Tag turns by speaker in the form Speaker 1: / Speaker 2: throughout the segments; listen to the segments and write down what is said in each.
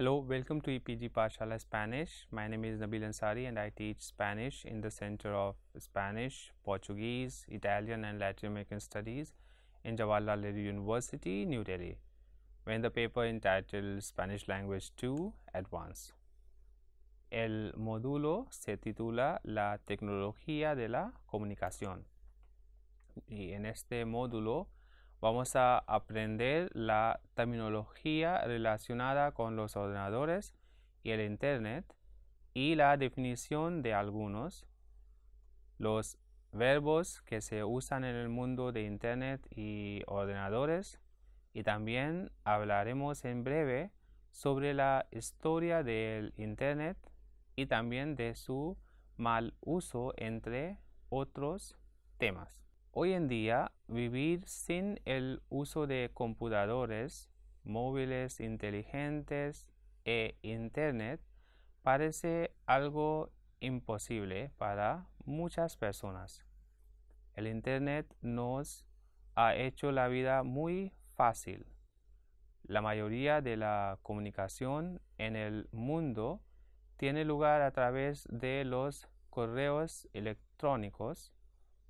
Speaker 1: Hello, welcome to EPG Pashala Spanish. My name is Nabil Ansari and I teach Spanish in the Center of Spanish, Portuguese, Italian and Latin American Studies in Jawaharlal Nehru University, New Delhi. We're in the paper entitled Spanish Language 2 Advanced. El módulo se titula La tecnología de la comunicación. Y en este módulo vamos a aprender la terminología relacionada con los ordenadores y el Internet y la definición de algunos, los verbos que se usan en el mundo de Internet y ordenadores y también hablaremos en breve sobre la historia del Internet y también de su mal uso entre otros temas. Hoy en día, vivir sin el uso de computadores, móviles inteligentes e Internet parece algo imposible para muchas personas. El Internet nos ha hecho la vida muy fácil. La mayoría de la comunicación en el mundo tiene lugar a través de los correos electrónicos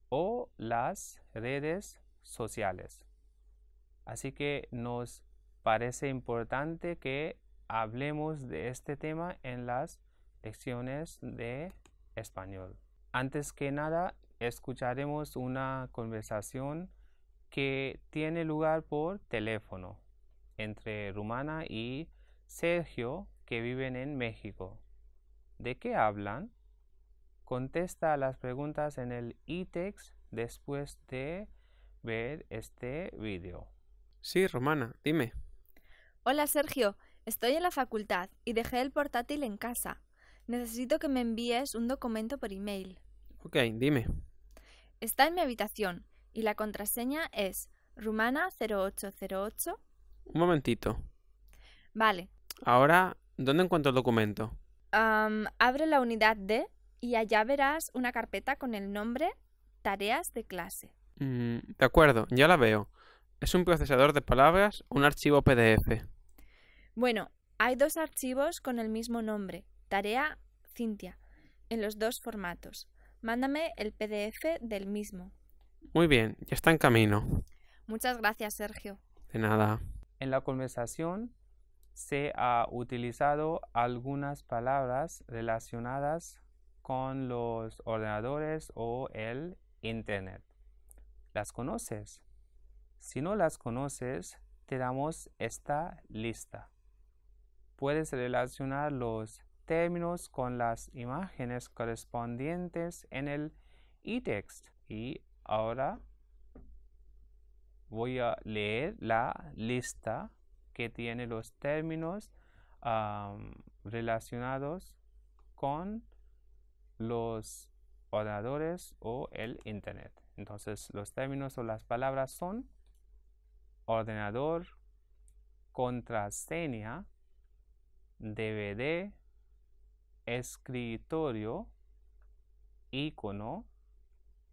Speaker 1: o las redes sociales. Así que nos parece importante que hablemos de este tema en las lecciones de español. Antes que nada, escucharemos una conversación que tiene lugar por teléfono entre Rumana y Sergio que viven en México. ¿De qué hablan? Contesta las preguntas en el e después de ver este vídeo. Sí, Romana, dime. Hola, Sergio. Estoy en la facultad y dejé el portátil en casa. Necesito que me envíes un documento por email. Ok, dime. Está en mi habitación y la contraseña es romana 0808 Un momentito. Vale. Ahora, ¿dónde encuentro el documento? abre la unidad D y allá verás una carpeta con el nombre Tareas de clase. Mm, de acuerdo, ya la veo. Es un procesador de palabras, un archivo PDF. Bueno, hay dos archivos con el mismo nombre, Tarea Cintia, en los dos formatos. Mándame el PDF del mismo. Muy bien, ya está en camino. Muchas gracias, Sergio. De nada. En la conversación se ha utilizado algunas palabras relacionadas con los ordenadores o el Internet. ¿Las conoces? Si no las conoces, te damos esta lista. Puedes relacionar los términos con las imágenes correspondientes en el e-text. Y ahora voy a leer la lista que tiene los términos relacionados con los ordenadores o el Internet. Entonces los términos o las palabras son ordenador, contraseña, DVD, escritorio, icono,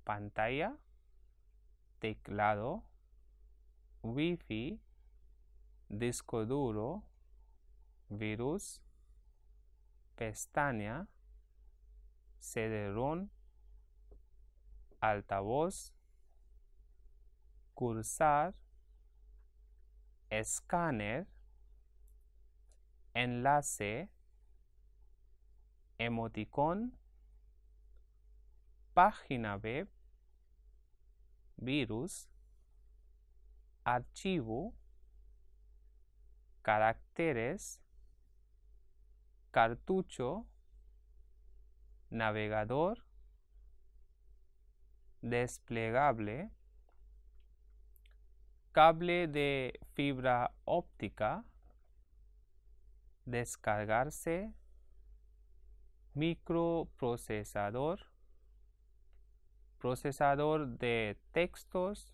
Speaker 1: pantalla, teclado, wifi, disco duro, virus, pestaña, cd altavoz, cursar, escáner, enlace, emoticón, página web, virus, archivo, caracteres, cartucho, navegador desplegable, cable de fibra óptica, descargarse, microprocesador, procesador de textos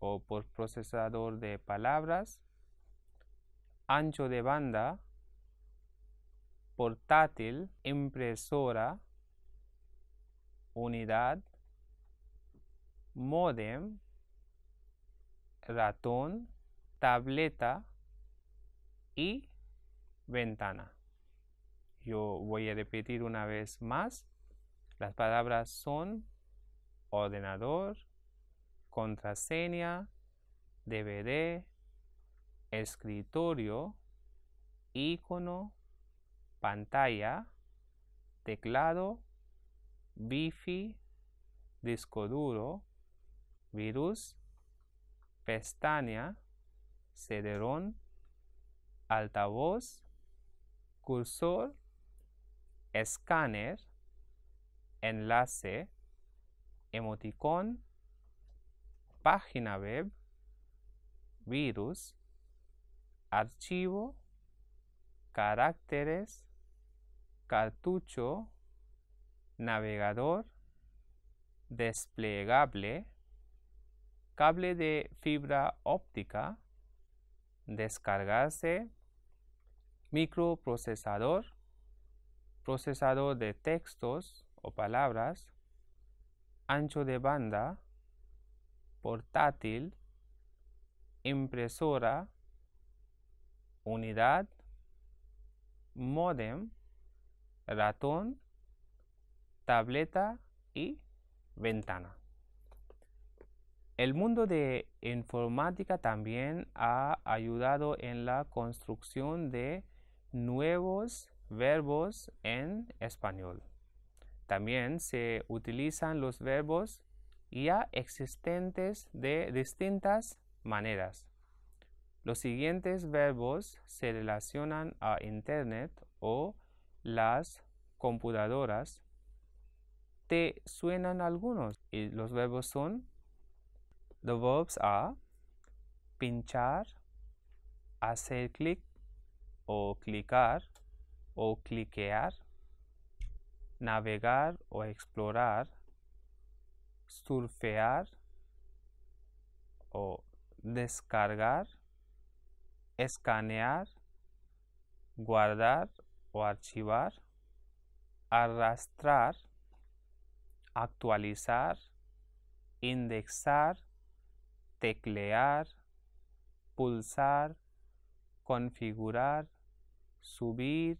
Speaker 1: o por procesador de palabras, ancho de banda, portátil, impresora, unidad, modem, ratón, tableta y ventana. Yo voy a repetir una vez más. Las palabras son ordenador, contraseña, DVD, escritorio, icono, pantalla, teclado bifi, disco duro, virus, pestaña, cederón, altavoz, cursor, escáner, enlace, emoticón, página web, virus, archivo, caracteres, cartucho, navegador desplegable, cable de fibra óptica, descargarse, microprocesador, procesador de textos o palabras, ancho de banda, portátil, impresora, unidad, modem, ratón, tableta y ventana. El mundo de informática también ha ayudado en la construcción de nuevos verbos en español. También se utilizan los verbos ya existentes de distintas maneras. Los siguientes verbos se relacionan a Internet o las computadoras te suenan algunos y los verbos son the verbs are pinchar hacer clic o clicar o cliquear navegar o explorar surfear o descargar escanear guardar o archivar arrastrar actualizar, indexar, teclear, pulsar, configurar, subir,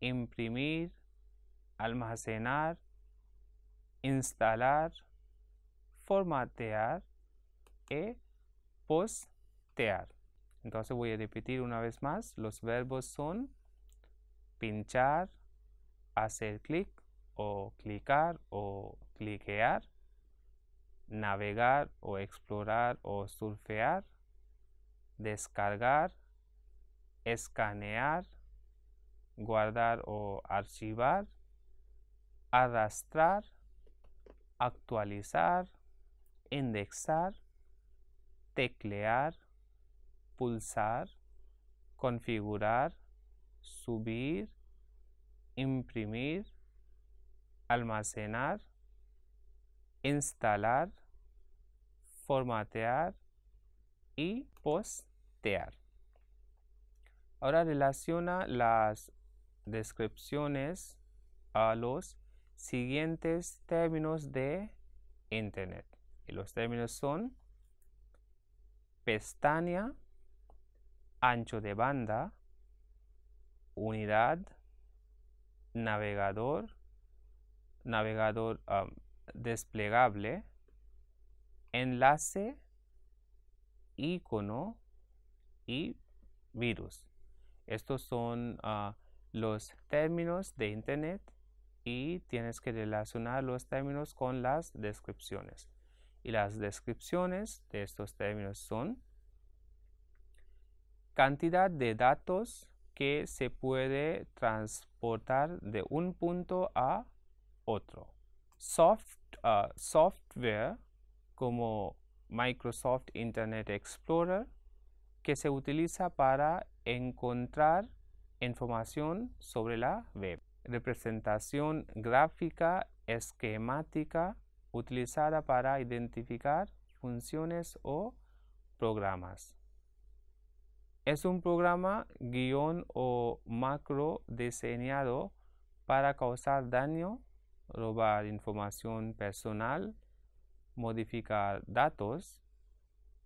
Speaker 1: imprimir, almacenar, instalar, formatear e postear. Entonces voy a repetir una vez más. Los verbos son pinchar, hacer clic, o clicar o cliquear, navegar o explorar o surfear, descargar, escanear, guardar o archivar, arrastrar, actualizar, indexar, teclear, pulsar, configurar, subir, imprimir, almacenar, instalar, formatear y postear. Ahora relaciona las descripciones a los siguientes términos de Internet. Y los términos son pestaña, ancho de banda, unidad, navegador, navegador desplegable, enlace, icono y virus. Estos son ah, los términos de Internet y tienes que relacionar los términos con las descripciones. Y las descripciones de estos términos son cantidad de datos que se puede transportar de un punto a otro. Ah, software como Microsoft Internet Explorer que se utiliza para encontrar información sobre la web. Representación gráfica esquemática utilizada para identificar funciones o programas. Es un programa, guión o macro diseñado para causar daño robar información personal, modificar datos,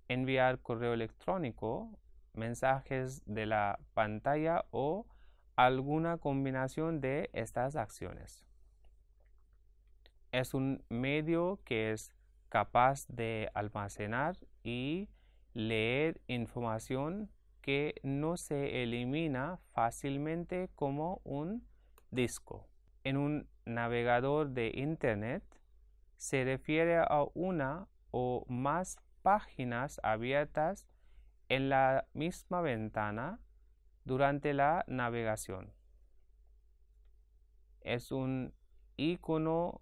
Speaker 1: enviar correo electrónico, mensajes de la pantalla o alguna combinación de estas acciones. Es un medio que es capaz de almacenar y leer información que no se elimina fácilmente como un disco en un navegador de Internet se refiere a una o más páginas abiertas en la misma ventana durante la navegación. Es un icono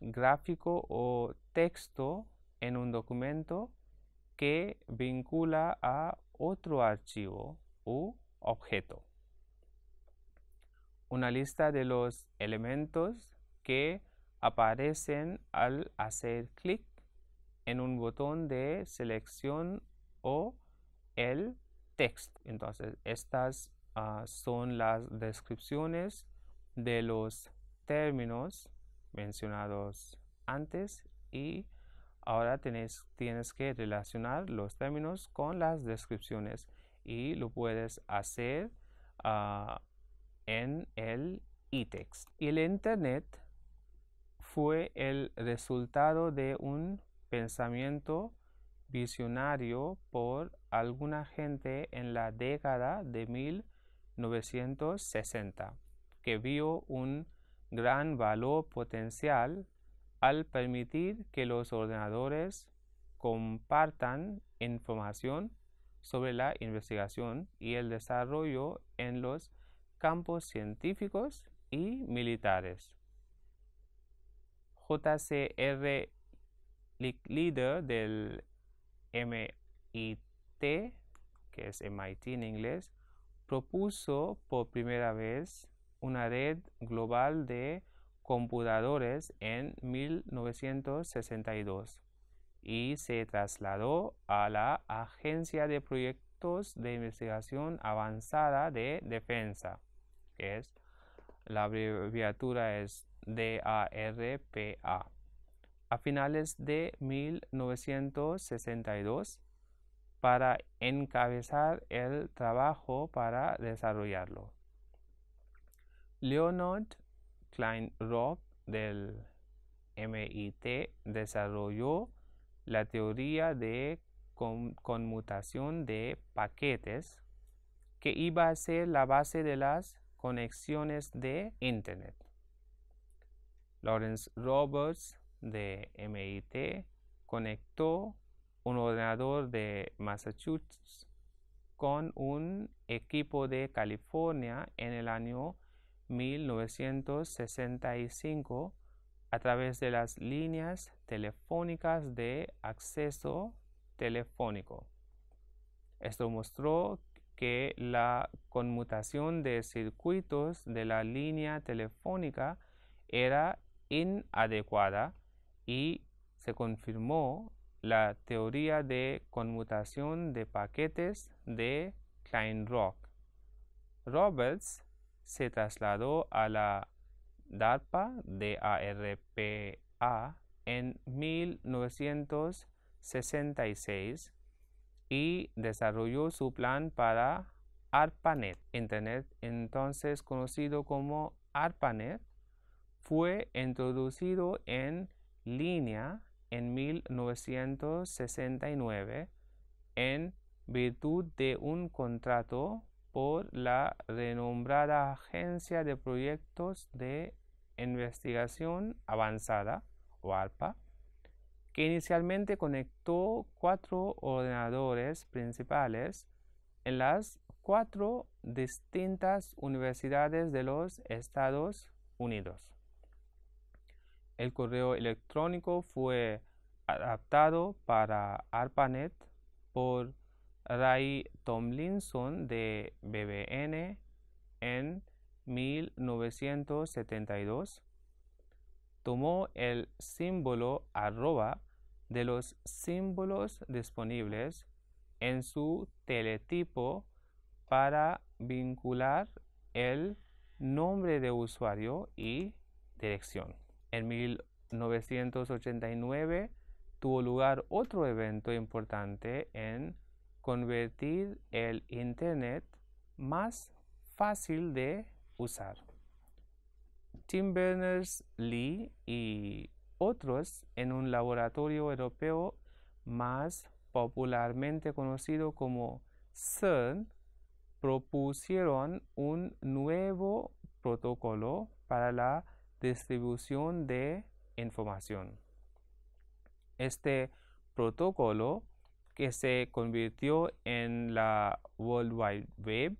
Speaker 1: gráfico o texto en un documento que vincula a otro archivo u objeto una lista de los elementos que aparecen al hacer clic en un botón de selección o el texto. Entonces, estas ah, son las descripciones de los términos mencionados antes y ahora tienes que relacionar los términos con las descripciones y lo puedes hacer ah, en el e-text. E y el Internet fue el resultado de un pensamiento visionario por alguna gente en la década de 1960, que vio un gran valor potencial al permitir que los ordenadores compartan información sobre la investigación y el desarrollo en los campos científicos y militares. J.C.R. Leader del MIT, que es MIT en inglés, propuso por primera vez una red global de computadores en 1962 y se trasladó a la Agencia de Proyectos de Investigación Avanzada de Defensa, es la abreviatura es DARPA. A finales de 1962 para encabezar el trabajo para desarrollarlo. Leonard klein del MIT desarrolló la teoría de conmutación de paquetes que iba a ser la base de las conexiones de Internet. Lawrence Roberts de MIT conectó un ordenador de Massachusetts con un equipo de California en el año 1965 a través de las líneas telefónicas de acceso telefónico. Esto mostró que la conmutación de circuitos de la línea telefónica era inadecuada y se confirmó la teoría de conmutación de paquetes de Kleinrock. Roberts se trasladó a la DARPA de ARPA en 1966 y desarrolló su plan para ARPANET. Internet, entonces conocido como ARPANET, fue introducido en línea en 1969 en virtud de un contrato por la renombrada Agencia de Proyectos de Investigación Avanzada, o ARPA, que inicialmente conectó cuatro ordenadores principales en las cuatro distintas universidades de los Estados Unidos. El correo electrónico fue adaptado para ARPANET por Ray Tomlinson de BBN en 1972. Tomó el símbolo arroba de los símbolos disponibles en su teletipo para vincular el nombre de usuario y dirección. En 1989 tuvo lugar otro evento importante en convertir el Internet más fácil de usar. Tim Berners-Lee y otros en un laboratorio europeo más popularmente conocido como CERN propusieron un nuevo protocolo para la distribución de información. Este protocolo que se convirtió en la World Wide Web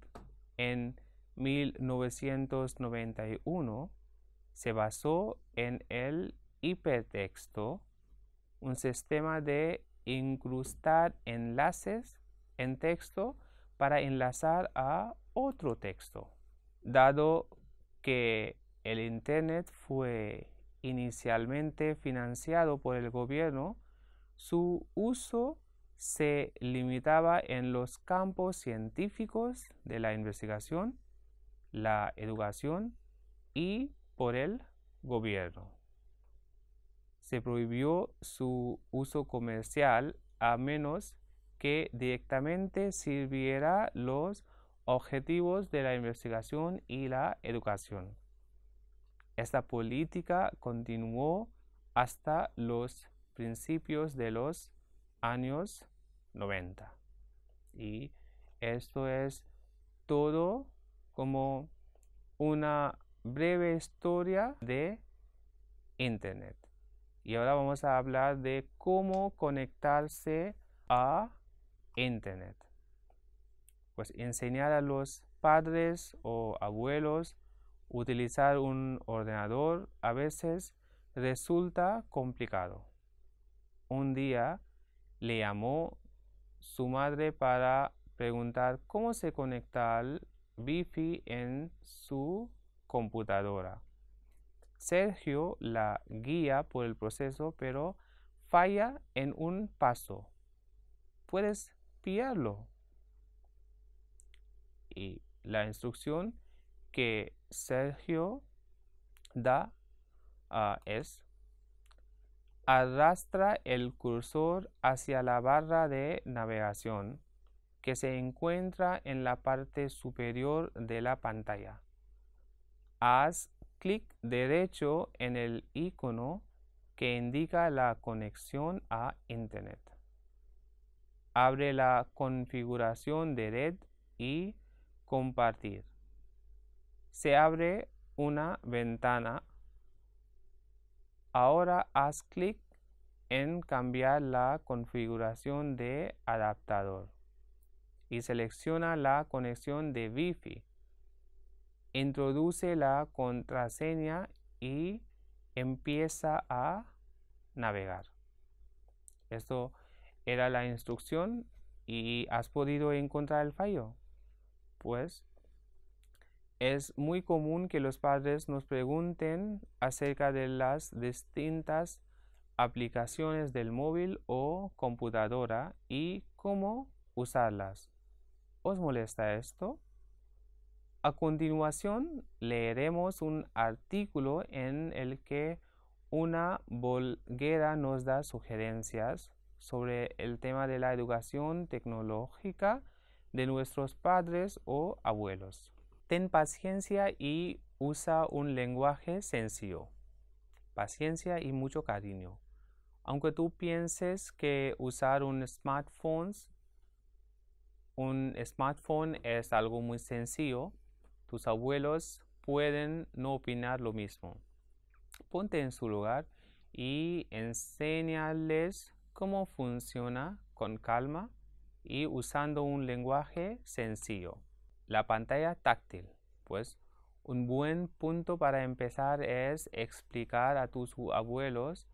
Speaker 1: en 1991 se basó en el hipertexto, un sistema de incrustar enlaces en texto para enlazar a otro texto. Dado que el Internet fue inicialmente financiado por el gobierno, su uso se limitaba en los campos científicos de la investigación, la educación y por el gobierno se prohibió su uso comercial a menos que directamente sirviera los objetivos de la investigación y la educación. Esta política continuó hasta los principios de los años 90. Y esto es todo como una breve historia de Internet. Y ahora vamos a hablar de cómo conectarse a Internet. Pues enseñar a los padres o abuelos utilizar un ordenador a veces resulta complicado. Un día le llamó su madre para preguntar cómo se conecta al wifi en su computadora. Sergio la guía por el proceso, pero falla en un paso. Puedes pillarlo. Y la instrucción que Sergio da ah, es arrastra el cursor hacia la barra de navegación que se encuentra en la parte superior de la pantalla. Haz clic derecho en el icono que indica la conexión a Internet. Abre la configuración de red y compartir. Se abre una ventana. Ahora haz clic en cambiar la configuración de adaptador y selecciona la conexión de Wi-Fi introduce la contraseña y empieza a navegar. Esto era la instrucción y has podido encontrar el fallo. Pues es muy común que los padres nos pregunten acerca de las distintas aplicaciones del móvil o computadora y cómo usarlas. ¿Os molesta esto? A continuación leeremos un artículo en el que una bolguera nos da sugerencias sobre el tema de la educación tecnológica de nuestros padres o abuelos. Ten paciencia y usa un lenguaje sencillo. Paciencia y mucho cariño. Aunque tú pienses que usar un smartphone, un smartphone es algo muy sencillo, tus abuelos pueden no opinar lo mismo. Ponte en su lugar y enséñales cómo funciona con calma y usando un lenguaje sencillo. La pantalla táctil. Pues un buen punto para empezar es explicar a tus abuelos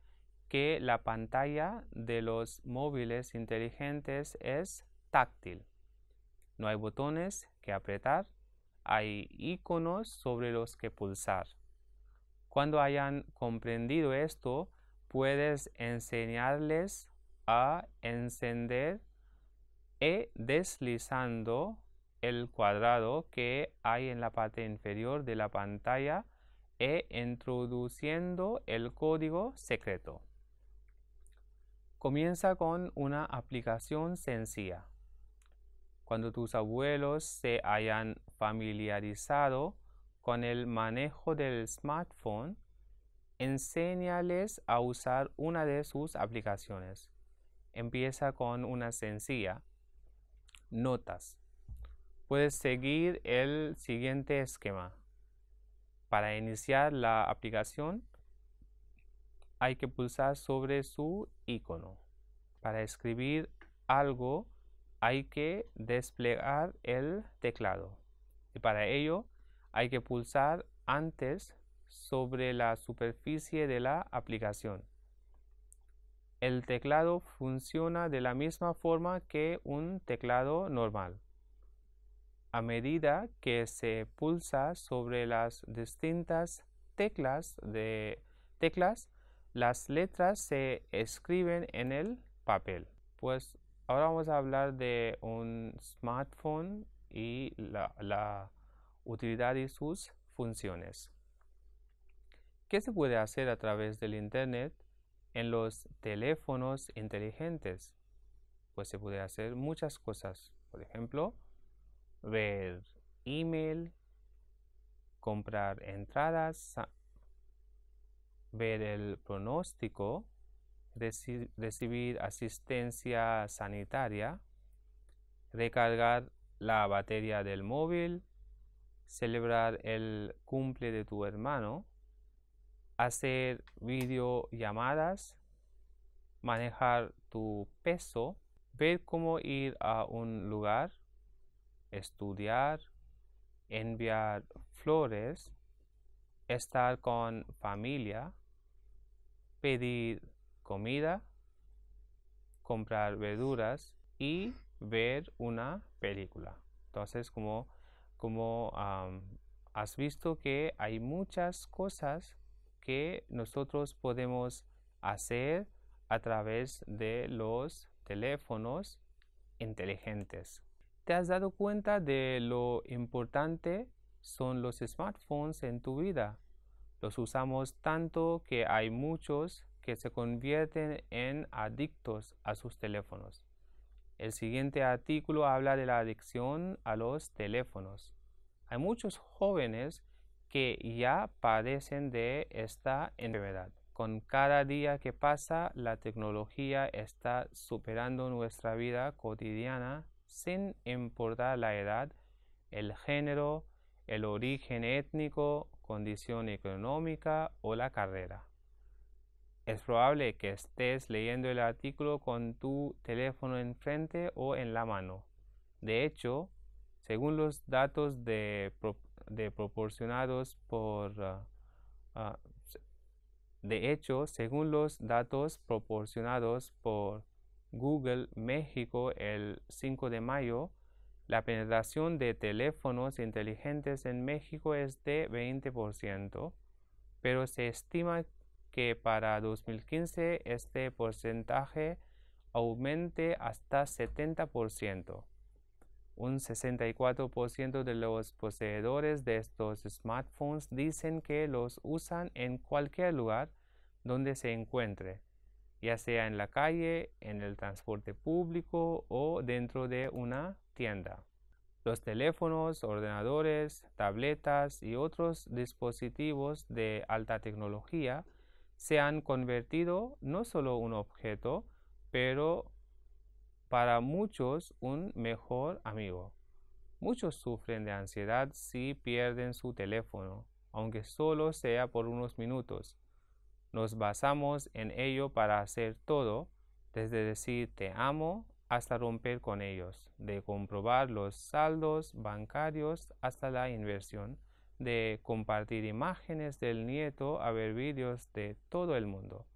Speaker 1: que la pantalla de los móviles inteligentes es táctil. No hay botones que apretar, hay iconos sobre los que pulsar. Cuando hayan comprendido esto, puedes enseñarles a encender e deslizando el cuadrado que hay en la parte inferior de la pantalla e introduciendo el código secreto. Comienza con una aplicación sencilla cuando tus abuelos se hayan familiarizado con el manejo del smartphone, enséñales a usar una de sus aplicaciones. Empieza con una sencilla. Notas. Puedes seguir el siguiente esquema. Para iniciar la aplicación, hay que pulsar sobre su icono. Para escribir algo, hay que desplegar el teclado y para ello hay que pulsar antes sobre la superficie de la aplicación. El teclado funciona de la misma forma que un teclado normal. A medida que se pulsa sobre las distintas teclas, de, teclas las letras se escriben en el papel. Pues ahora vamos a hablar de un smartphone y la, utilidad y sus funciones. ¿Qué se puede hacer a través del Internet en los teléfonos inteligentes? Pues se puede hacer muchas cosas. Por ejemplo, ver email, comprar entradas, ver el pronóstico, recibir asistencia sanitaria, recargar la batería del móvil, celebrar el cumple de tu hermano, hacer videollamadas, manejar tu peso, ver cómo ir a un lugar, estudiar, enviar flores, estar con familia, pedir comida, comprar verduras y ver una película. Entonces, como, como has visto que hay muchas cosas que nosotros podemos hacer a través de los teléfonos inteligentes. ¿Te has dado cuenta de lo importante son los smartphones en tu vida? Los usamos tanto que hay muchos que se convierten en adictos a sus teléfonos. El siguiente artículo habla de la adicción a los teléfonos. Hay muchos jóvenes que ya padecen de esta enfermedad. Con cada día que pasa, la tecnología está superando nuestra vida cotidiana sin importar la edad, el género, el origen étnico, condición económica o la carrera es probable que estés leyendo el artículo con tu teléfono enfrente o en la mano. De hecho, según los datos de, proporcionados por ah, ah, de hecho, según los datos proporcionados por Google México el 5 de mayo, la penetración de teléfonos inteligentes en México es de 20%, pero se estima que para 2015 este porcentaje aumente hasta 70%. Un 64% de los poseedores de estos smartphones dicen que los usan en cualquier lugar donde se encuentre, ya sea en la calle, en el transporte público o dentro de una tienda. Los teléfonos, ordenadores, tabletas y otros dispositivos de alta tecnología se han convertido no solo un objeto, pero para muchos un mejor amigo. Muchos sufren de ansiedad si pierden su teléfono, aunque solo sea por unos minutos. Nos basamos en ello para hacer todo, desde decir te amo hasta romper con ellos, de comprobar los saldos bancarios hasta la inversión, de compartir imágenes del nieto a ver vídeos de todo el mundo.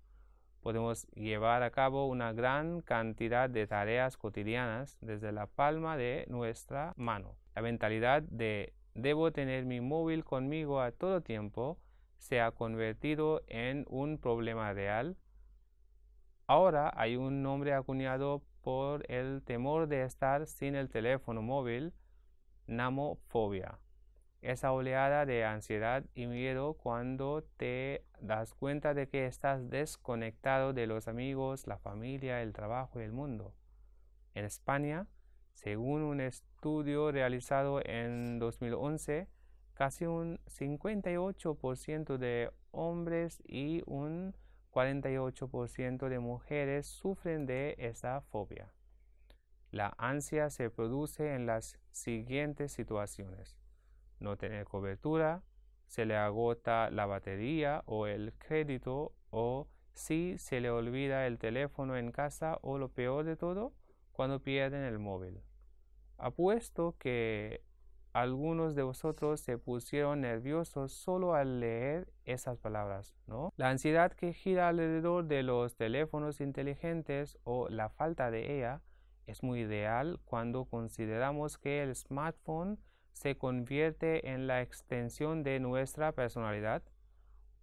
Speaker 1: Podemos llevar a cabo una gran cantidad de tareas cotidianas desde la palma de nuestra mano. La mentalidad de debo tener mi móvil conmigo a todo tiempo se ha convertido en un problema real. Ahora hay un nombre acuñado por el temor de estar sin el teléfono móvil, namofobia esa oleada de ansiedad y miedo cuando te das cuenta de que estás desconectado de los amigos, la familia, el trabajo y el mundo. En España, según un estudio realizado en 2011, casi un 58% de hombres y un 48% de mujeres sufren de esta fobia. La ansia se produce en las siguientes situaciones no tener cobertura, se le agota la batería o el crédito o si se le olvida el teléfono en casa o lo peor de todo, cuando pierden el móvil. Apuesto que algunos de vosotros se pusieron nerviosos solo al leer esas palabras, ¿no? La ansiedad que gira alrededor de los teléfonos inteligentes o la falta de ella es muy ideal cuando consideramos que el smartphone se convierte en la extensión de nuestra personalidad,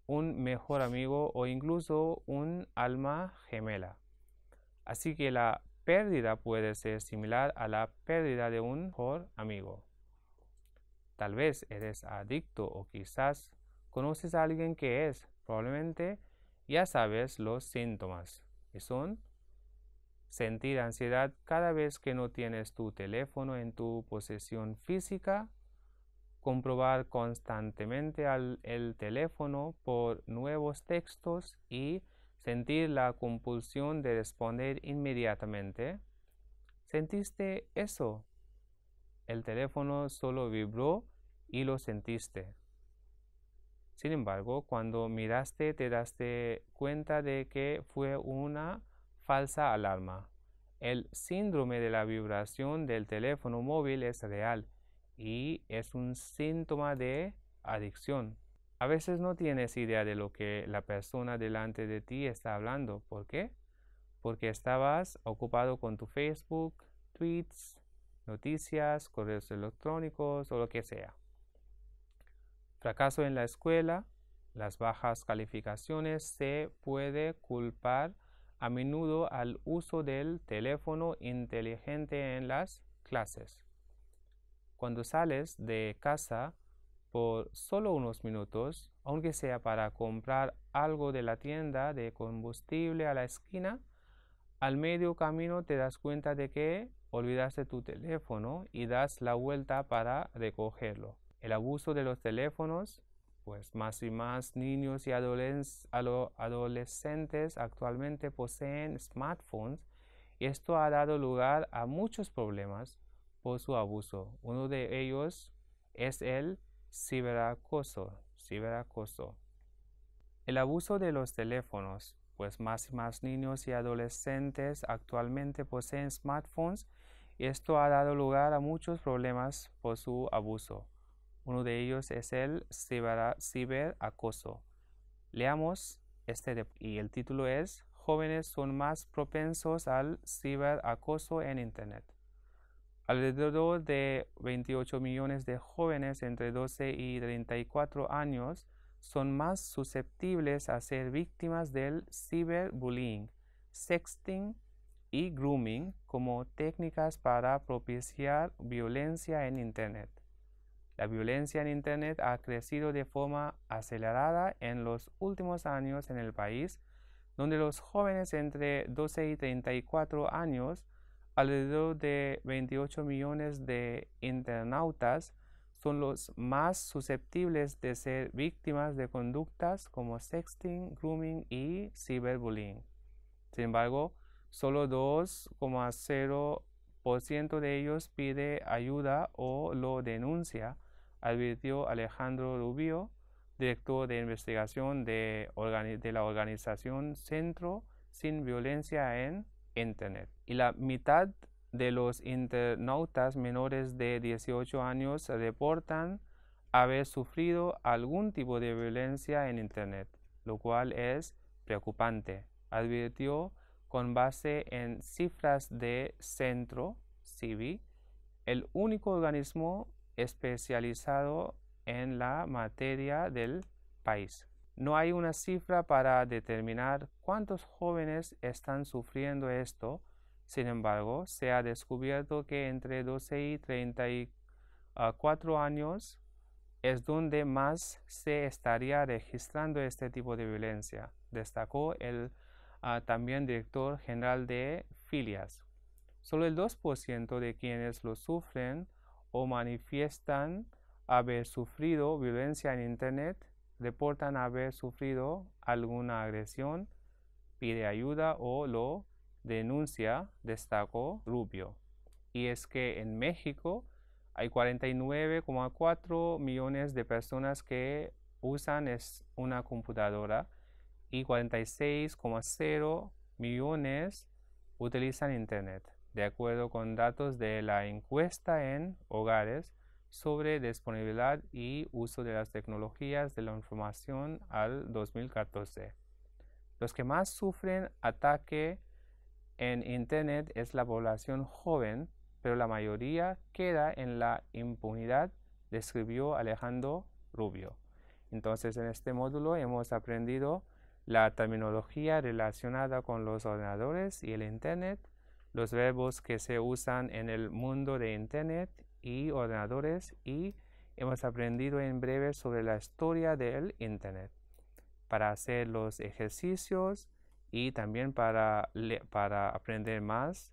Speaker 1: un mejor amigo o incluso un alma gemela. Así que la pérdida puede ser similar a la pérdida de un mejor amigo. Tal vez eres adicto o quizás conoces a alguien que es, probablemente ya sabes los síntomas, que son sentir ansiedad cada vez que no tienes tu teléfono en tu posesión física, comprobar constantemente el teléfono por nuevos textos y sentir la compulsión de responder inmediatamente. ¿Sentiste eso? El teléfono solo vibró y lo sentiste. Sin embargo, cuando miraste te das cuenta de que fue una falsa alarma. El síndrome de la vibración del teléfono móvil es real y es un síntoma de adicción. A veces no tienes idea de lo que la persona delante de ti está hablando. ¿Por qué? Porque estabas ocupado con tu Facebook, tweets, noticias, correos electrónicos o lo que sea. Fracaso en la escuela, las bajas calificaciones se puede culpar a menudo al uso del teléfono inteligente en las clases. Cuando sales de casa por solo unos minutos, aunque sea para comprar algo de la tienda de combustible a la esquina, al medio camino te das cuenta de que olvidaste tu teléfono y das la vuelta para recogerlo. El abuso de los teléfonos pues más y más niños y adolescentes actualmente poseen smartphones y esto ha dado lugar a muchos problemas por su abuso. Uno de ellos es el ciberacoso. ciberacoso. El abuso de los teléfonos, pues más y más niños y adolescentes actualmente poseen smartphones y esto ha dado lugar a muchos problemas por su abuso. Uno de ellos es el ciberacoso. Leamos este y el título es Jóvenes son más propensos al ciberacoso en Internet. Alrededor de 28 millones de jóvenes entre 12 y 34 años son más susceptibles a ser víctimas del ciberbullying, sexting y grooming como técnicas para propiciar violencia en Internet. La violencia en Internet ha crecido de forma acelerada en los últimos años en el país, donde los jóvenes entre 12 y 34 años, alrededor de 28 millones de internautas, son los más susceptibles de ser víctimas de conductas como sexting, grooming y ciberbullying. Sin embargo, solo 2,0% de ellos pide ayuda o lo denuncia, advirtió Alejandro Rubio, director de investigación de, la organización Centro Sin Violencia en Internet. Y la mitad de los internautas menores de 18 años reportan haber sufrido algún tipo de violencia en Internet, lo cual es preocupante, advirtió con base en cifras de Centro Civi, el único organismo especializado en la materia del país. No hay una cifra para determinar cuántos jóvenes están sufriendo esto, sin embargo, se ha descubierto que entre 12 y 34 años es donde más se estaría registrando este tipo de violencia, destacó el ah, también director general de Filias. Solo el 2% de quienes lo sufren o manifiestan haber sufrido violencia en Internet, reportan haber sufrido alguna agresión, pide ayuda o lo denuncia, destacó Rubio. Y es que en México hay 49,4 millones de personas que usan una computadora y 46,0 millones utilizan Internet de acuerdo con datos de la encuesta en hogares sobre disponibilidad y uso de las tecnologías de la información al 2014. Los que más sufren ataque en Internet es la población joven, pero la mayoría queda en la impunidad, describió Alejandro Rubio. Entonces, en este módulo hemos aprendido la terminología relacionada con los ordenadores y el Internet, los verbos que se usan en el mundo de Internet y ordenadores y hemos aprendido en breve sobre la historia del Internet para hacer los ejercicios y también para, para aprender más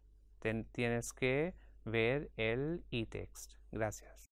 Speaker 1: tienes que ver el e-text. Gracias.